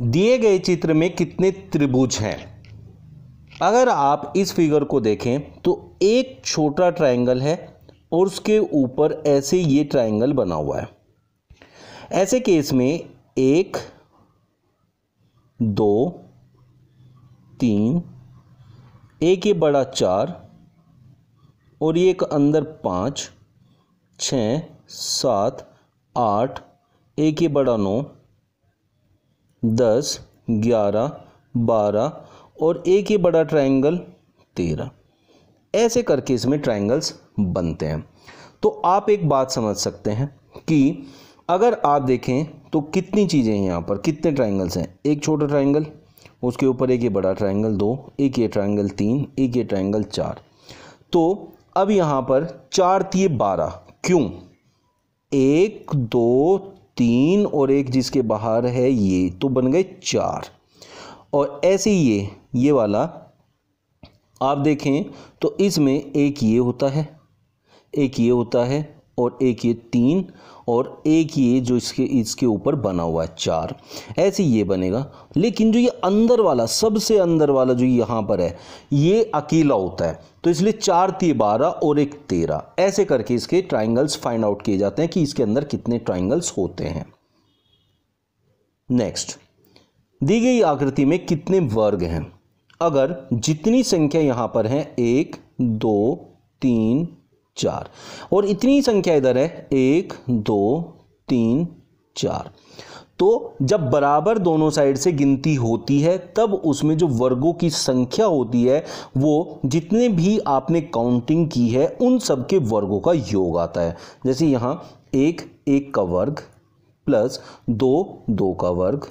दिए गए चित्र में कितने त्रिभुज हैं अगर आप इस फिगर को देखें तो एक छोटा ट्रायंगल है और उसके ऊपर ऐसे ये ट्रायंगल बना हुआ है ऐसे केस में एक दो तीन एक ये बड़ा चार और ये एक अंदर पाँच छ सात आठ एक ये बड़ा नौ दस ग्यारह बारह और एक ये बड़ा ट्रायंगल तेरह ऐसे करके इसमें ट्रायंगल्स बनते हैं तो आप एक बात समझ सकते हैं कि अगर आप देखें तो कितनी चीज़ें हैं यहाँ पर कितने ट्रायंगल्स हैं एक छोटा ट्रायंगल उसके ऊपर एक ये बड़ा ट्रायंगल दो एक ये ट्रायंगल तीन एक ये ट्रायंगल चार तो अब यहाँ पर चार तीय बारह क्यों एक दो तीन और एक जिसके बाहर है ये तो बन गए चार और ऐसे ही ये ये वाला आप देखें तो इसमें एक ये होता है एक ये होता है और एक ये तीन और एक ये जो इसके इसके ऊपर बना हुआ है चार ऐसे ये बनेगा लेकिन जो ये अंदर वाला सबसे अंदर वाला जो यहाँ पर है ये अकेला होता है तो इसलिए चार ती बारह और एक तेरह ऐसे करके इसके ट्राइंगल्स फाइंड आउट किए जाते हैं कि इसके अंदर कितने ट्राइंगल्स होते हैं नेक्स्ट दी गई आकृति में कितने वर्ग हैं अगर जितनी संख्या यहाँ पर है एक दो तीन चार और इतनी संख्या इधर है एक दो तीन चार तो जब बराबर दोनों साइड से गिनती होती है तब उसमें जो वर्गों की संख्या होती है वो जितने भी आपने काउंटिंग की है उन सब के वर्गों का योग आता है जैसे यहाँ एक एक का वर्ग प्लस दो दो का वर्ग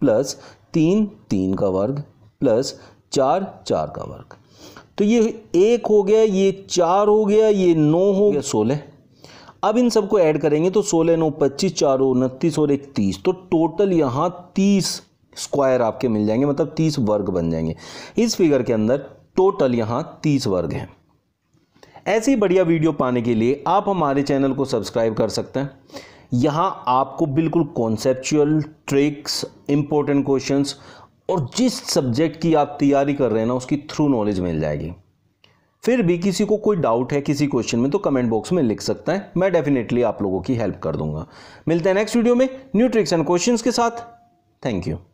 प्लस तीन तीन का वर्ग प्लस चार चार का वर्ग तो ये एक हो गया ये चार हो गया ये नौ हो गया सोलह अब इन सबको ऐड करेंगे तो सोलह नौ पच्चीस चार उनतीस और एक तीस तो टोटल यहाँ तीस स्क्वायर आपके मिल जाएंगे मतलब तीस वर्ग बन जाएंगे इस फिगर के अंदर टोटल यहाँ तीस वर्ग हैं ऐसी बढ़िया वीडियो पाने के लिए आप हमारे चैनल को सब्सक्राइब कर सकते हैं यहाँ आपको बिल्कुल कॉन्सेप्चुअल ट्रिक्स इंपॉर्टेंट क्वेश्चंस और जिस सब्जेक्ट की आप तैयारी कर रहे हैं ना उसकी थ्रू नॉलेज मिल जाएगी फिर भी किसी को कोई डाउट है किसी क्वेश्चन में तो कमेंट बॉक्स में लिख सकते हैं मैं डेफिनेटली आप लोगों की हेल्प कर दूंगा मिलते हैं नेक्स्ट वीडियो में न्यूट्रिक्स एंड क्वेश्चंस के साथ थैंक यू